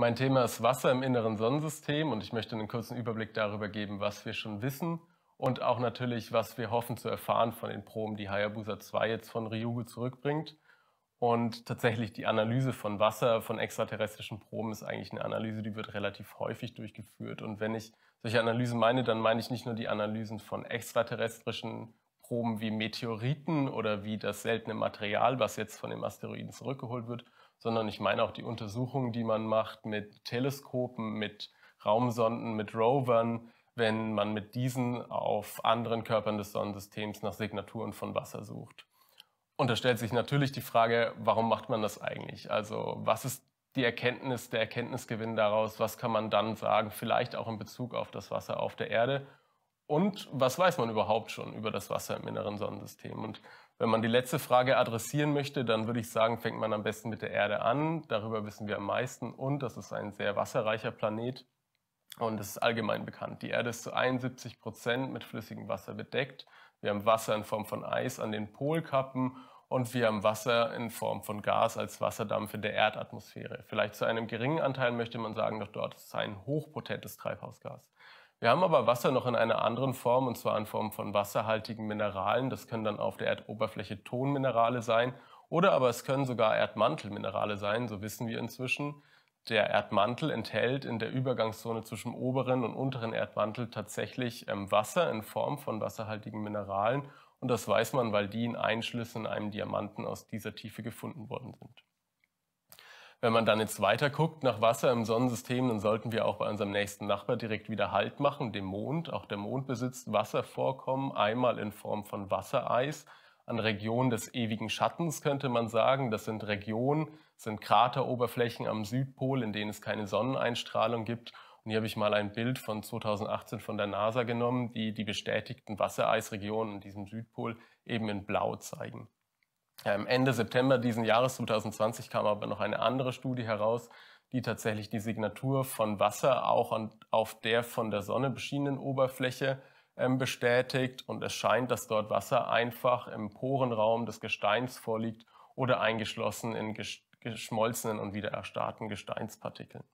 Mein Thema ist Wasser im inneren Sonnensystem und ich möchte einen kurzen Überblick darüber geben, was wir schon wissen und auch natürlich, was wir hoffen zu erfahren von den Proben, die Hayabusa 2 jetzt von Ryugu zurückbringt. Und tatsächlich die Analyse von Wasser von extraterrestrischen Proben ist eigentlich eine Analyse, die wird relativ häufig durchgeführt. Und wenn ich solche Analysen meine, dann meine ich nicht nur die Analysen von extraterrestrischen Proben wie Meteoriten oder wie das seltene Material, was jetzt von den Asteroiden zurückgeholt wird, sondern ich meine auch die Untersuchungen, die man macht mit Teleskopen, mit Raumsonden, mit Rovern, wenn man mit diesen auf anderen Körpern des Sonnensystems nach Signaturen von Wasser sucht. Und da stellt sich natürlich die Frage, warum macht man das eigentlich? Also was ist die Erkenntnis, der Erkenntnisgewinn daraus? Was kann man dann sagen, vielleicht auch in Bezug auf das Wasser auf der Erde? Und was weiß man überhaupt schon über das Wasser im inneren Sonnensystem? Und wenn man die letzte Frage adressieren möchte, dann würde ich sagen, fängt man am besten mit der Erde an. Darüber wissen wir am meisten und das ist ein sehr wasserreicher Planet und es ist allgemein bekannt. Die Erde ist zu 71 Prozent mit flüssigem Wasser bedeckt. Wir haben Wasser in Form von Eis an den Polkappen und wir haben Wasser in Form von Gas als Wasserdampf in der Erdatmosphäre. Vielleicht zu einem geringen Anteil möchte man sagen, doch dort ist es ein hochpotentes Treibhausgas. Wir haben aber Wasser noch in einer anderen Form, und zwar in Form von wasserhaltigen Mineralen. Das können dann auf der Erdoberfläche Tonminerale sein oder aber es können sogar Erdmantelminerale sein, so wissen wir inzwischen. Der Erdmantel enthält in der Übergangszone zwischen oberen und unteren Erdmantel tatsächlich ähm, Wasser in Form von wasserhaltigen Mineralen. Und das weiß man, weil die in Einschlüssen in einem Diamanten aus dieser Tiefe gefunden worden sind. Wenn man dann jetzt weiter guckt nach Wasser im Sonnensystem, dann sollten wir auch bei unserem nächsten Nachbar direkt wieder Halt machen, dem Mond. Auch der Mond besitzt Wasservorkommen, einmal in Form von Wassereis, an Regionen des ewigen Schattens könnte man sagen. Das sind Regionen, sind Krateroberflächen am Südpol, in denen es keine Sonneneinstrahlung gibt. Und hier habe ich mal ein Bild von 2018 von der NASA genommen, die die bestätigten Wassereisregionen in diesem Südpol eben in Blau zeigen. Ähm, Ende September diesen Jahres 2020 kam aber noch eine andere Studie heraus, die tatsächlich die Signatur von Wasser auch auf der von der Sonne beschienenen Oberfläche ähm, bestätigt. Und es scheint, dass dort Wasser einfach im Porenraum des Gesteins vorliegt oder eingeschlossen in geschmolzenen und wieder erstarrten Gesteinspartikeln.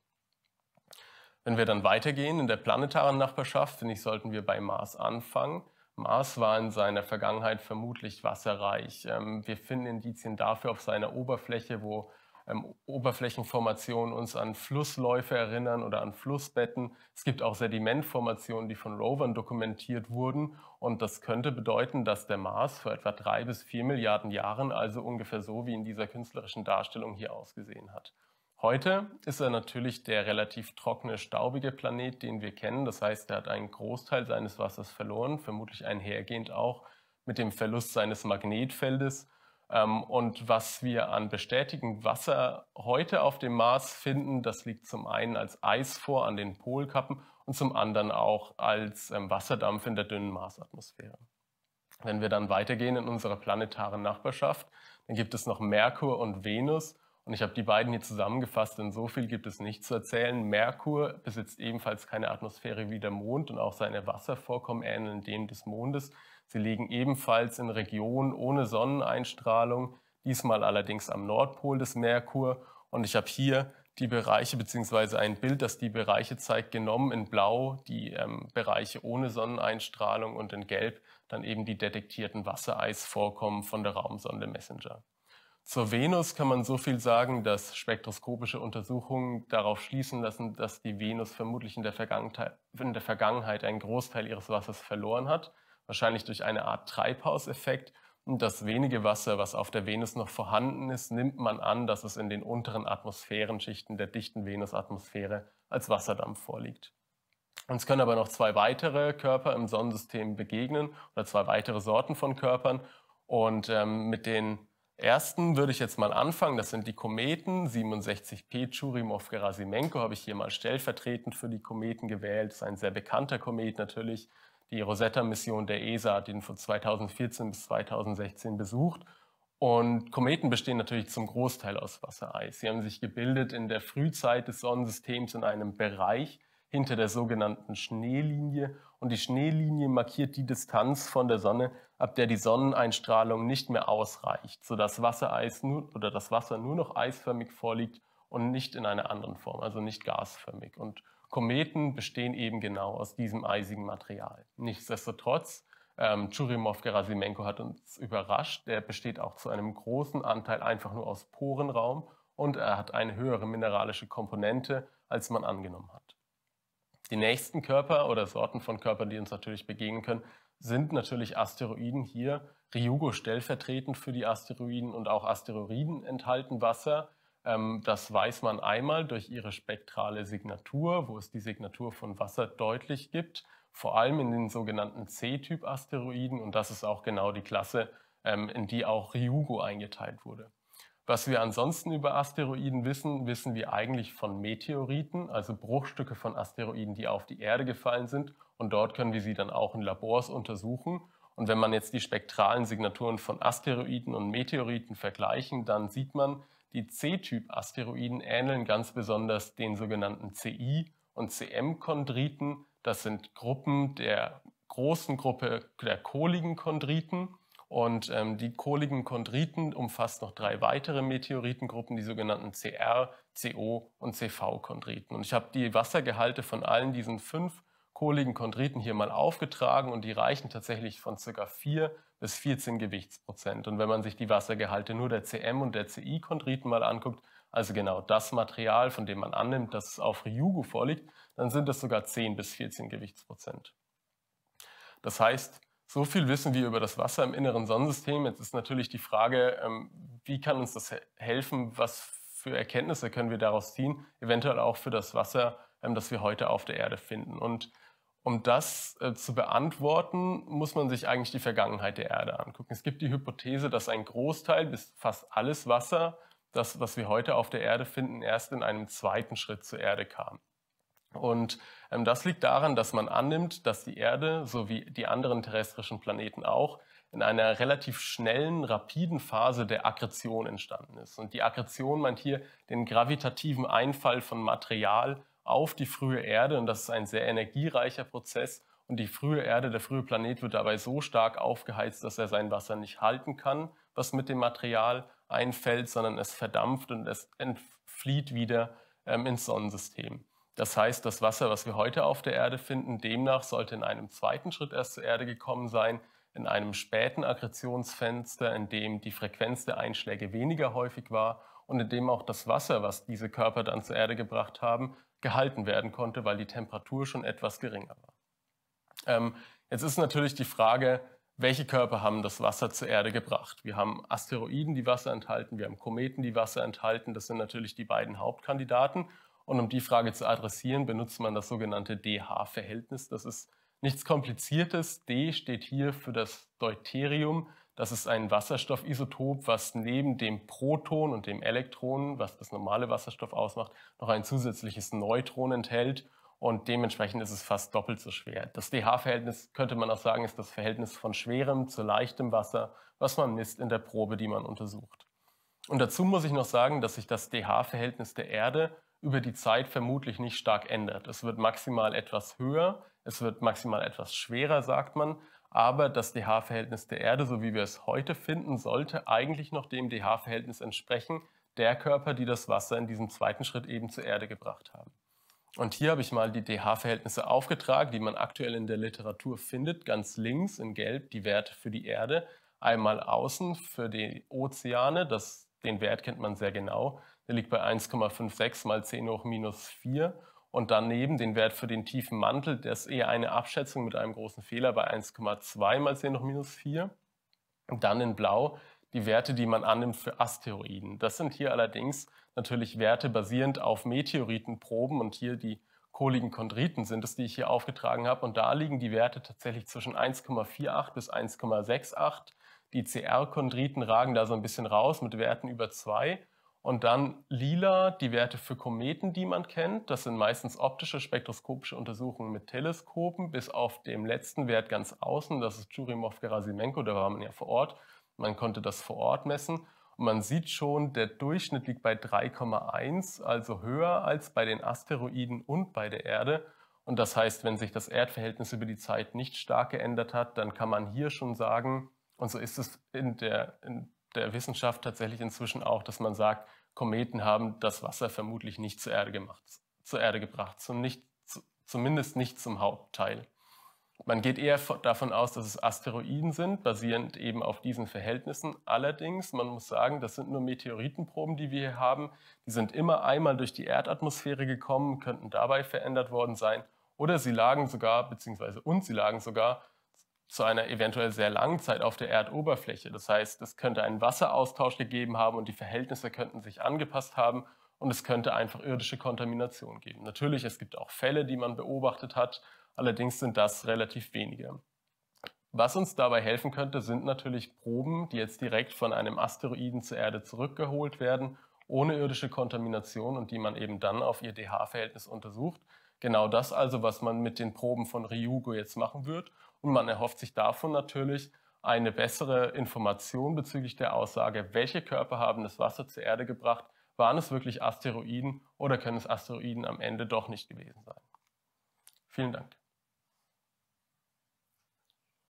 Wenn wir dann weitergehen in der planetaren Nachbarschaft, finde ich, sollten wir bei Mars anfangen. Mars war in seiner Vergangenheit vermutlich wasserreich. Ähm, wir finden Indizien dafür auf seiner Oberfläche, wo ähm, Oberflächenformationen uns an Flussläufe erinnern oder an Flussbetten. Es gibt auch Sedimentformationen, die von Rovern dokumentiert wurden. Und das könnte bedeuten, dass der Mars vor etwa drei bis vier Milliarden Jahren, also ungefähr so wie in dieser künstlerischen Darstellung hier ausgesehen hat. Heute ist er natürlich der relativ trockene, staubige Planet, den wir kennen. Das heißt, er hat einen Großteil seines Wassers verloren, vermutlich einhergehend auch mit dem Verlust seines Magnetfeldes. Ähm, und was wir an bestätigtem Wasser heute auf dem Mars finden, das liegt zum einen als Eis vor an den Polkappen und zum anderen auch als ähm, Wasserdampf in der dünnen Marsatmosphäre. Wenn wir dann weitergehen in unserer planetaren Nachbarschaft, dann gibt es noch Merkur und Venus. Und ich habe die beiden hier zusammengefasst, denn so viel gibt es nicht zu erzählen. Merkur besitzt ebenfalls keine Atmosphäre wie der Mond und auch seine Wasservorkommen ähneln denen des Mondes. Sie liegen ebenfalls in Regionen ohne Sonneneinstrahlung, diesmal allerdings am Nordpol des Merkur. Und ich habe hier die Bereiche beziehungsweise ein Bild, das die Bereiche zeigt, genommen in Blau die ähm, Bereiche ohne Sonneneinstrahlung und in Gelb dann eben die detektierten Wassereisvorkommen von der Raumsonde Messenger. Zur Venus kann man so viel sagen, dass spektroskopische Untersuchungen darauf schließen lassen, dass die Venus vermutlich in der, in der, Vergangenheit einen Großteil ihres Wassers verloren hat, wahrscheinlich durch eine Art Treibhauseffekt. Und das wenige Wasser, was auf der Venus noch vorhanden ist, nimmt man an, dass es in den unteren Atmosphärenschichten der dichten Venusatmosphäre als Wasserdampf vorliegt. Uns können aber noch zwei weitere Körper im Sonnensystem begegnen oder zwei weitere Sorten von Körpern. Und ähm, mit den ersten würde ich jetzt mal anfangen. Das sind die Kometen 67P Churymow-Gerasimenko, habe ich hier mal stellvertretend für die Kometen gewählt. Das ist ein sehr bekannter Komet natürlich. Die Rosetta-Mission der ESA hat ihn von 2014 bis 2016 besucht. Und Kometen bestehen natürlich zum Großteil aus Wassereis. Sie haben sich gebildet in der Frühzeit des Sonnensystems in einem Bereich, hinter der sogenannten Schneelinie und die Schneelinie markiert die Distanz von der Sonne, ab der die Sonneneinstrahlung nicht mehr ausreicht, sodass Wassereis nur, oder das Wasser nur noch eisförmig vorliegt und nicht in einer anderen Form, also nicht gasförmig. Und Kometen bestehen eben genau aus diesem eisigen Material. Nichtsdestotrotz, ähm, Churymow gerasimenko hat uns überrascht. Der besteht auch zu einem großen Anteil einfach nur aus Porenraum und er hat eine höhere mineralische Komponente, als man angenommen hat. Die nächsten Körper oder Sorten von Körpern, die uns natürlich begegnen können, sind natürlich Asteroiden hier. Ryugo stellvertretend für die Asteroiden und auch Asteroiden enthalten Wasser. Ähm, das weiß man einmal durch ihre spektrale Signatur, wo es die Signatur von Wasser deutlich gibt, vor allem in den sogenannten C-Typ-Asteroiden. Und das ist auch genau die Klasse, ähm, in die auch Ryugo eingeteilt wurde. Was wir ansonsten über Asteroiden wissen, wissen wir eigentlich von Meteoriten, also Bruchstücke von Asteroiden, die auf die Erde gefallen sind. Und dort können wir sie dann auch in Labors untersuchen. Und wenn man jetzt die spektralen Signaturen von Asteroiden und Meteoriten vergleichen, dann sieht man, die C-Typ-Asteroiden ähneln ganz besonders den sogenannten CI- und CM-Chondriten. Das sind Gruppen der großen Gruppe der kohligen Chondriten. Und ähm, die kohligen Chondriten umfasst noch drei weitere Meteoritengruppen, die sogenannten CR, CO und CV-Chondriten. Und ich habe die Wassergehalte von allen diesen fünf kohligen Chondriten hier mal aufgetragen und die reichen tatsächlich von ca. 4 bis 14 Gewichtsprozent. Und wenn man sich die Wassergehalte nur der CM und der CI-Chondriten mal anguckt, also genau das Material, von dem man annimmt, dass es auf Ryugu vorliegt, dann sind es sogar 10 bis 14 Gewichtsprozent. Das heißt, so viel wissen wir über das Wasser im inneren Sonnensystem. Jetzt ist natürlich die Frage, ähm, wie kann uns das helfen? Was für Erkenntnisse können wir daraus ziehen? Eventuell auch für das Wasser, ähm, das wir heute auf der Erde finden. Und um das äh, zu beantworten, muss man sich eigentlich die Vergangenheit der Erde angucken. Es gibt die Hypothese, dass ein Großteil bis fast alles Wasser, das, was wir heute auf der Erde finden, erst in einem zweiten Schritt zur Erde kam. Und ähm, das liegt daran, dass man annimmt, dass die Erde sowie die anderen terrestrischen Planeten auch in einer relativ schnellen, rapiden Phase der Akkretion entstanden ist. Und die Akkretion meint hier den gravitativen Einfall von Material auf die frühe Erde. Und das ist ein sehr energiereicher Prozess. Und die frühe Erde, der frühe Planet wird dabei so stark aufgeheizt, dass er sein Wasser nicht halten kann, was mit dem Material einfällt, sondern es verdampft und es entflieht wieder ähm, ins Sonnensystem. Das heißt, das Wasser, was wir heute auf der Erde finden, demnach sollte in einem zweiten Schritt erst zur Erde gekommen sein, in einem späten Aggressionsfenster, in dem die Frequenz der Einschläge weniger häufig war und in dem auch das Wasser, was diese Körper dann zur Erde gebracht haben, gehalten werden konnte, weil die Temperatur schon etwas geringer war. Ähm, jetzt ist natürlich die Frage, welche Körper haben das Wasser zur Erde gebracht? Wir haben Asteroiden, die Wasser enthalten, wir haben Kometen, die Wasser enthalten. Das sind natürlich die beiden Hauptkandidaten. Und um die Frage zu adressieren, benutzt man das sogenannte DH-Verhältnis. Das ist nichts Kompliziertes. D steht hier für das Deuterium. Das ist ein Wasserstoffisotop, was neben dem Proton und dem Elektron, was das normale Wasserstoff ausmacht, noch ein zusätzliches Neutron enthält. Und dementsprechend ist es fast doppelt so schwer. Das DH-Verhältnis könnte man auch sagen, ist das Verhältnis von schwerem zu leichtem Wasser, was man misst in der Probe, die man untersucht. Und dazu muss ich noch sagen, dass sich das DH-Verhältnis der Erde über die Zeit vermutlich nicht stark ändert. Es wird maximal etwas höher, es wird maximal etwas schwerer, sagt man, aber das dh verhältnis der Erde, so wie wir es heute finden, sollte eigentlich noch dem dh verhältnis entsprechen, der Körper, die das Wasser in diesem zweiten Schritt eben zur Erde gebracht haben. Und hier habe ich mal die dh verhältnisse aufgetragen, die man aktuell in der Literatur findet. Ganz links in Gelb die Werte für die Erde, einmal außen für die Ozeane, das, den Wert kennt man sehr genau, der liegt bei 1,56 mal 10 hoch minus 4. Und daneben den Wert für den tiefen Mantel, der ist eher eine Abschätzung mit einem großen Fehler bei 1,2 mal 10 hoch minus 4. Und dann in Blau die Werte, die man annimmt für Asteroiden. Das sind hier allerdings natürlich Werte basierend auf Meteoritenproben und hier die kohligen Chondriten sind es, die ich hier aufgetragen habe. Und da liegen die Werte tatsächlich zwischen 1,48 bis 1,68. Die CR-Chondriten ragen da so ein bisschen raus mit Werten über 2 und dann lila die Werte für Kometen, die man kennt. Das sind meistens optische spektroskopische Untersuchungen mit Teleskopen, bis auf den letzten Wert ganz außen. Das ist Churyumov-Gerasimenko, da war man ja vor Ort. Man konnte das vor Ort messen. Und man sieht schon, der Durchschnitt liegt bei 3,1, also höher als bei den Asteroiden und bei der Erde. Und das heißt, wenn sich das Erdverhältnis über die Zeit nicht stark geändert hat, dann kann man hier schon sagen, und so ist es in der, in der Wissenschaft tatsächlich inzwischen auch, dass man sagt, Kometen haben das Wasser vermutlich nicht zur Erde, gemacht, zur Erde gebracht, zum nicht, zumindest nicht zum Hauptteil. Man geht eher davon aus, dass es Asteroiden sind, basierend eben auf diesen Verhältnissen. Allerdings, man muss sagen, das sind nur Meteoritenproben, die wir hier haben. Die sind immer einmal durch die Erdatmosphäre gekommen, könnten dabei verändert worden sein. Oder sie lagen sogar, beziehungsweise und sie lagen sogar zu einer eventuell sehr langen Zeit auf der Erdoberfläche. Das heißt, es könnte einen Wasseraustausch gegeben haben und die Verhältnisse könnten sich angepasst haben und es könnte einfach irdische Kontamination geben. Natürlich, es gibt auch Fälle, die man beobachtet hat, allerdings sind das relativ wenige. Was uns dabei helfen könnte, sind natürlich Proben, die jetzt direkt von einem Asteroiden zur Erde zurückgeholt werden, ohne irdische Kontamination und die man eben dann auf ihr dh verhältnis untersucht. Genau das also, was man mit den Proben von Ryugo jetzt machen wird und man erhofft sich davon natürlich eine bessere Information bezüglich der Aussage, welche Körper haben das Wasser zur Erde gebracht, waren es wirklich Asteroiden oder können es Asteroiden am Ende doch nicht gewesen sein. Vielen Dank.